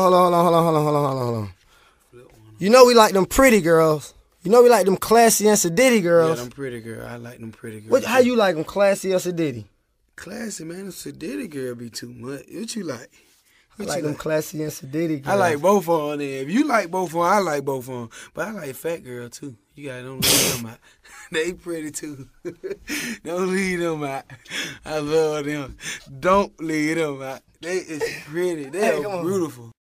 hold on, hold on, hold on, hold on, hold on, hold on, hold on. You know we like them pretty girls. You know we like them classy and sedity girls. Yeah, them pretty girl. I like them pretty girls. What, how you like them, classy or sedity? Classy, man. a sedity girl be too much. What you like? What I like, like them classy and sedity girls. I like both on them. If you like both on, I like both on. But I like fat girl too. You gotta don't leave them out. they pretty too. don't leave them out. I love them. Don't leave them out. They is pretty. They hey, are beautiful.